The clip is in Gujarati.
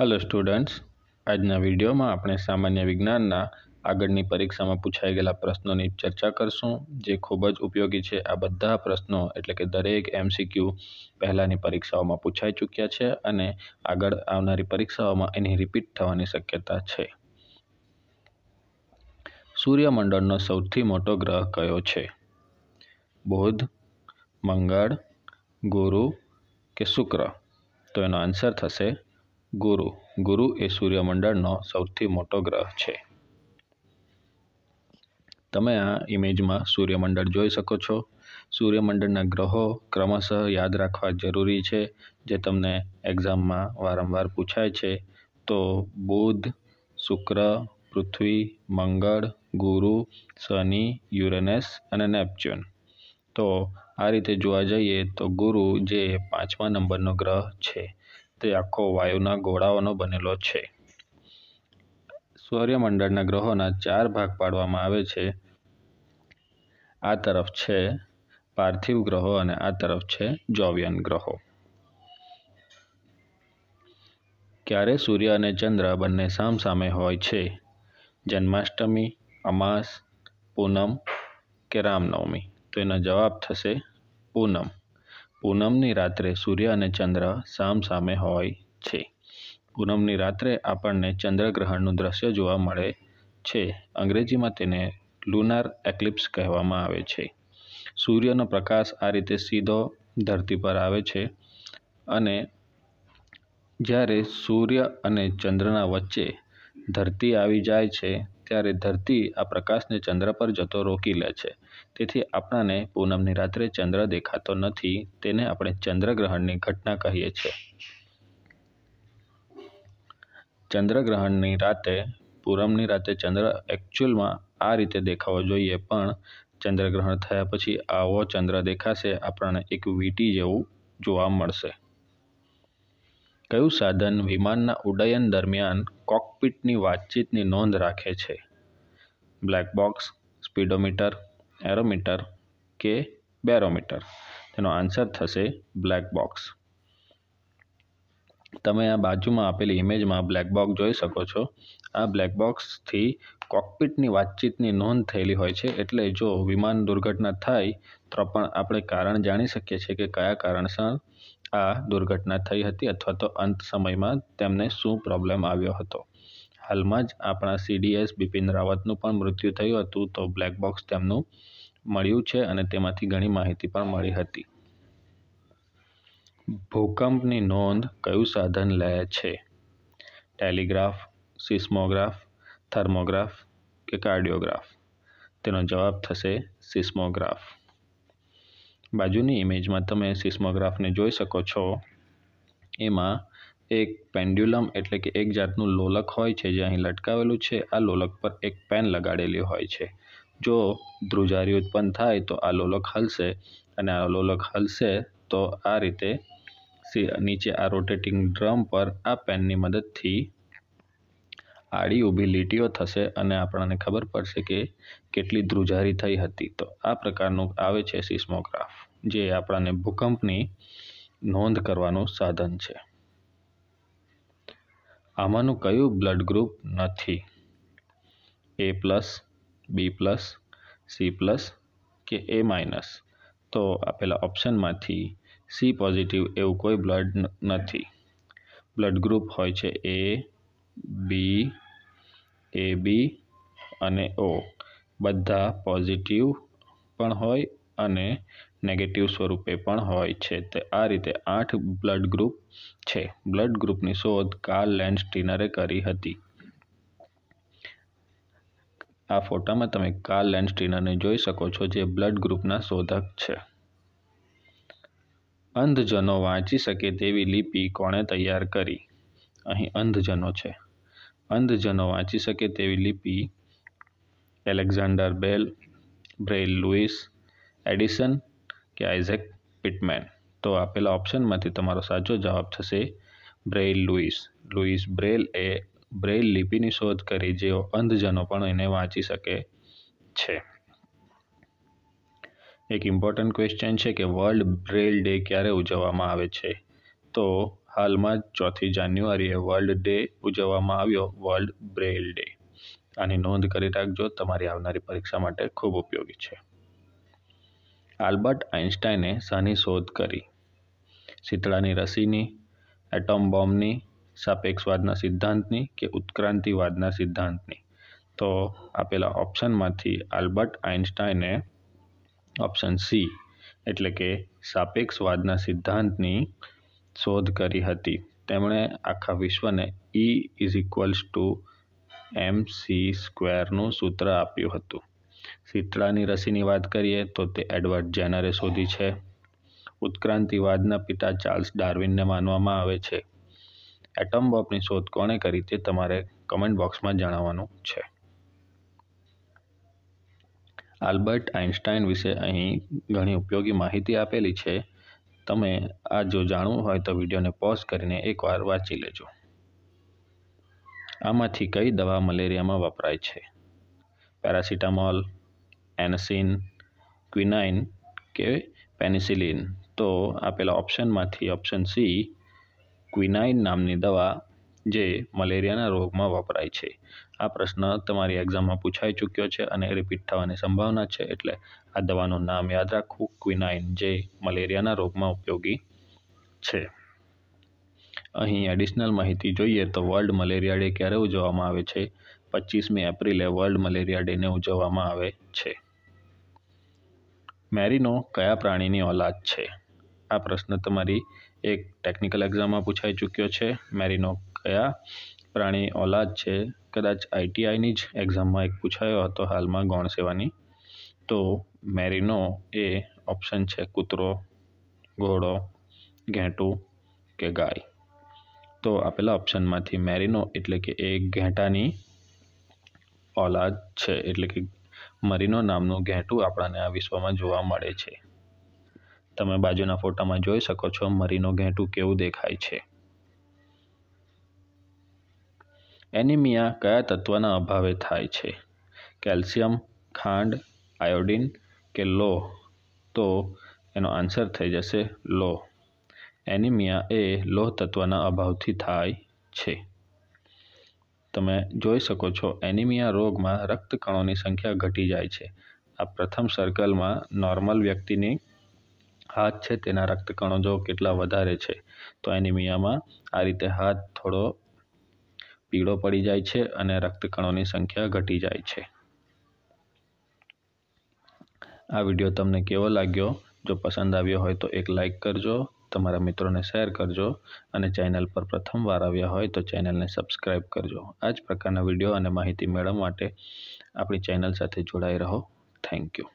હલો સ્ટુડન્ટ્સ આજના વિડીયોમાં આપણે સામાન્ય વિજ્ઞાનના આગળની પરીક્ષામાં પૂછાઈ ગયેલા પ્રશ્નોની ચર્ચા કરશું જે ખૂબ જ ઉપયોગી છે આ બધા પ્રશ્નો એટલે કે દરેક એમસીક્યુ પહેલાંની પરીક્ષાઓમાં પૂછાઈ ચૂક્યા છે અને આગળ આવનારી પરીક્ષાઓમાં એની રિપીટ થવાની શક્યતા છે સૂર્યમંડળનો સૌથી મોટો ગ્રહ કયો છે બુધ મંગળ ગુરુ કે શુક્ર તો એનો આન્સર થશે ગુરુ ગુરુ એ સૂર્યમંડળનો સૌથી મોટો ગ્રહ છે તમે આ ઇમેજમાં સૂર્યમંડળ જોઈ શકો છો સૂર્યમંડળના ગ્રહો ક્રમશઃ યાદ રાખવા જરૂરી છે જે તમને એક્ઝામમાં વારંવાર પૂછાય છે તો બુધ શુક્ર પૃથ્વી મંગળ ગુરુ શનિ યુરેનસ અને નેપચ્યુન તો આ રીતે જોવા જઈએ તો ગુરુ જે પાંચમા નંબરનો ગ્રહ છે તે આખો વાયુના ગોળાઓનો બનેલો છે સૂર્યમંડળના ગ્રહોના ચાર ભાગ પાડવામાં આવે છે આ તરફ છે પાર્થિવ ગ્રહો અને આ તરફ છે જોવિયન ગ્રહો ક્યારે સૂર્ય અને ચંદ્ર બંને સામસામે હોય છે જન્માષ્ટમી અમાસ પૂનમ કે રામનવમી તો એનો જવાબ થશે પૂનમ પૂનમની રાત્રે સૂર્ય અને ચંદ્ર સામ સામે હોય છે પૂનમની રાત્રે આપણને ચંદ્રગ્રહણનું દ્રશ્ય જોવા મળે છે અંગ્રેજીમાં તેને લુનાર એક્લિપ્સ કહેવામાં આવે છે સૂર્યનો પ્રકાશ આ રીતે સીધો ધરતી પર આવે છે અને જ્યારે સૂર્ય અને ચંદ્રના વચ્ચે ધરતી આવી જાય છે ત્યારે ધરતી આ પ્રકાશને ચંદ્ર પર જતો રોકી લે છે તેથી આપણાને પૂનમની રાત્રે ચંદ્ર દેખાતો નથી તેને આપણે ચંદ્રગ્રહણની ઘટના કહીએ છીએ ચંદ્રગ્રહણની રાતે પૂરમની રાતે ચંદ્ર એકચ્યુઅલમાં આ રીતે દેખાવો જોઈએ પણ ચંદ્રગ્રહણ થયા પછી આવો ચંદ્ર દેખાશે આપણને એક વીંટી જેવું જોવા મળશે કયું સાધન વિમાનના ઉડ્ડયન દરમિયાન કોકપીટની વાતચીતની નોંધ રાખે છે બ્લેક બોક્સ સ્પીડોમીટર એરોમીટર કે બેરોમીટર તેનો આન્સર થશે બ્લેક બોક્સ તમે આ બાજુમાં આપેલી ઇમેજમાં બ્લેક બોક્સ જોઈ શકો છો આ બ્લેક બોક્સથી કોકપીટની વાતચીતની નોંધ થયેલી હોય છે એટલે જો વિમાન દુર્ઘટના થાય તો પણ આપણે કારણ જાણી શકીએ છીએ કે કયા કારણસર આ દુર્ઘટના થઈ હતી અથવા તો અંત સમયમાં તેમને શું પ્રોબ્લેમ આવ્યો હતો હાલમાં જ આપણા સીડીએસ બિપિન રાવતનું પણ મૃત્યુ થયું હતું તો બ્લેક બોક્સ તેમનું મળ્યું છે અને તેમાંથી ઘણી માહિતી પણ મળી હતી ભૂકંપની નોંધ કયું સાધન લે છે ટેલિગ્રાફ સિસ્મોગ્રાફ થર્મોગ્રાફ કે કાર્ડિયોગ્રાફ તેનો જવાબ થશે સિસ્મોગ્રાફ બાજુની ઇમેજમાં તમે સિસ્મોગ્રાફને જોઈ શકો છો એમાં એક પેન્ડ્યુલમ એટલે કે એક જાતનું લોલક હોય છે જે અહીં લટકાવેલું છે આ લોલક પર એક પેન લગાડેલી હોય છે જો ધ્રુજારી ઉત્પન્ન થાય તો આ લોલક હલશે અને આ લોલક હલશે તો આ રીતે નીચે આ રોટેટિંગ ડ્રમ પર આ પેનની મદદથી આડી ઊભી લીટીઓ થશે અને આપણને ખબર પડશે કે કેટલી ધ્રુજારી થઈ હતી તો આ પ્રકારનું આવે છે સિસ્મોગ્રાફ જે આપણને ભૂકંપની નોંધ કરવાનું સાધન છે આમાંનું કયું બ્લડ ગ્રુપ નથી A plus B plus C plus કે એ માઇનસ તો આપેલા ઓપ્શનમાંથી સી પોઝિટિવ એવું કોઈ બ્લડ નથી બ્લડ ગ્રુપ હોય છે એ બી એ બી અને ઓ બધા પોઝિટિવ પણ હોય અને નેગેટિવ સ્વરૂપે પણ હોય છે તે આ રીતે આઠ બ્લડ ગ્રુપ છે બ્લડ ગ્રુપની શોધ કાર્લ લેન્ડ સ્ટીનરે કરી હતી આ ફોટામાં તમે કાર્લ લેન્ડ સ્ટીનરને જોઈ શકો છો જે બ્લડ ગ્રુપના શોધક છે અંધજનો વાંચી શકે તેવી લિપિ કોણે તૈયાર કરી અહીં અંધજનો છે અંધજનો વાંચી શકે તેવી લિપિ Alexander Bell Braille Louis Edison કે આઇઝેક પિટમેન તો આપેલા ઓપ્શનમાંથી તમારો સાચો જવાબ થશે બ્રેઇલ લુઇસ લુઇસ બ્રેલ એ બ્રેઇલ લિપિની શોધ કરી જેઓ અંધજનો પણ એને વાંચી શકે છે એક ઇમ્પોર્ટન્ટ ક્વેશ્ચન છે કે વર્લ્ડ બ્રેલ ડે ક્યારે ઉજવવામાં આવે છે તો હાલમાં ચોથી જાન્યુઆરીએ વર્લ્ડ ડે ઉજવવામાં આવ્યો વર્લ્ડ બ્રેઇલ ડે આની નોંધ કરી રાખજો તમારી આવનારી પરીક્ષા માટે ખૂબ ઉપયોગી છે આલ્બર્ટ આઇન્સ્ટાઈને શાની શોધ કરી શીતળાની રસીની એટોમ બોમ્બની સાપેક્ષવાદના સિદ્ધાંતની કે ઉત્ક્રાંતિવાદના સિદ્ધાંતની તો આપેલા ઓપ્શનમાંથી આલ્બર્ટ આઇન્સ્ટાઈને ઓપ્શન સી એટલે કે સાપેક્ષવાદના સિદ્ધાંતની શોધ કરી હતી તેમણે આખા વિશ્વને E is equals to M C સ્ક્વેરનું સૂત્ર આપ્યું હતું શીતળાની રસીની વાત કરીએ તો તે એડવર્ડ જેનરે શોધી છે ઉત્ક્રાંતિવાદના પિતા ચાર્લ્સ ડાર્વિનને માનવામાં આવે છે એટમ બોમ્બની શોધ કોણે કરી તે તમારે કમેન્ટ બોક્સમાં જણાવવાનું છે આલ્બર્ટ આઇન્સ્ટાઇન વિશે અહીં ઘણી ઉપયોગી માહિતી આપેલી છે તમે આ જો જાણવું હોય તો વિડીયોને પોઝ કરીને એકવાર વાંચી લેજો આમાંથી કઈ દવા મલેરિયામાં વપરાય છે પેરાસિટામોલ એનસિન ક્વિનાઇન કે પેનિસિલિન તો આપેલા ઓપ્શનમાંથી ઓપ્શન સી ક્વિનાઇન નામની દવા જે મલેરિયાના રોગમાં વપરાય છે આ પ્રશ્ન તમારી એક્ઝામમાં પૂછાઈ ચૂક્યો છે અને રિપીટ થવાની સંભાવના છે એટલે આ દવાનું નામ યાદ રાખવું ક્વિનાઇન જે મલેરિયાના રોગમાં ઉપયોગી છે અહીં એડિશનલ માહિતી જોઈએ તો વર્લ્ડ મલેરિયા ડે ક્યારે ઉજવવામાં આવે છે પચીસમી એપ્રિલે વર્લ્ડ મલેરિયા ડેને ઉજવવામાં આવે છે મેરીનો કયા પ્રાણીની ઓલાદ છે આ પ્રશ્ન તમારી એક ટેકનિકલ એક્ઝામમાં પૂછાઈ ચૂક્યો છે મેરીનો કયા પ્રાણી ઓલાદ છે કદાચ આઈટીઆઈની જ એક્ઝામમાં એક પૂછાયો હતો હાલમાં ગૌણ સેવાની તો મેરીનો એ ઓપ્શન છે કૂતરો ઘોડો ઘેંટું કે ગાય તો આપેલા ઓપ્શનમાંથી મેરીનો એટલે કે એ ઘેંટાની ઓલાદ છે એટલે કે મરીનો નામનું ઘેંટું આપણને આ વિશ્વમાં જોવા મળે છે તમે બાજુના ફોટામાં જોઈ શકો છો મરીનો ઘેંટું કેવું દેખાય છે એનિમિયા કયા તત્વના અભાવે થાય છે કેલ્શિયમ ખાંડ આયોડિન કે લો તો એનો આન્સર થઈ જશે લો એનિમિયા એ લોહ તત્વના અભાવથી થાય છે તમે જોઈ શકો છો એનિમિયા રોગમાં રક્તકણોની સંખ્યા ઘટી જાય છે આ પ્રથમ સર્કલમાં નોર્મલ વ્યક્તિની હાથ છે તેના રક્તકણો જો કેટલા વધારે છે તો એનિમિયામાં આ રીતે હાથ થોડો પીળો પડી જાય છે અને રક્તકણોની સંખ્યા ઘટી જાય છે આ વિડીયો તમને કેવો લાગ્યો જો પસંદ આવ્યો હોય તો એક લાઇક કરજો તમારા મિત્રોને શેર કરજો અને ચેનલ પર પ્રથમવાર આવ્યા હોય તો ચેનલને સબસ્ક્રાઇબ કરજો આ જ પ્રકારના વિડીયો અને માહિતી મેળવવા માટે આપણી ચેનલ સાથે જોડાઈ રહો થેન્ક યુ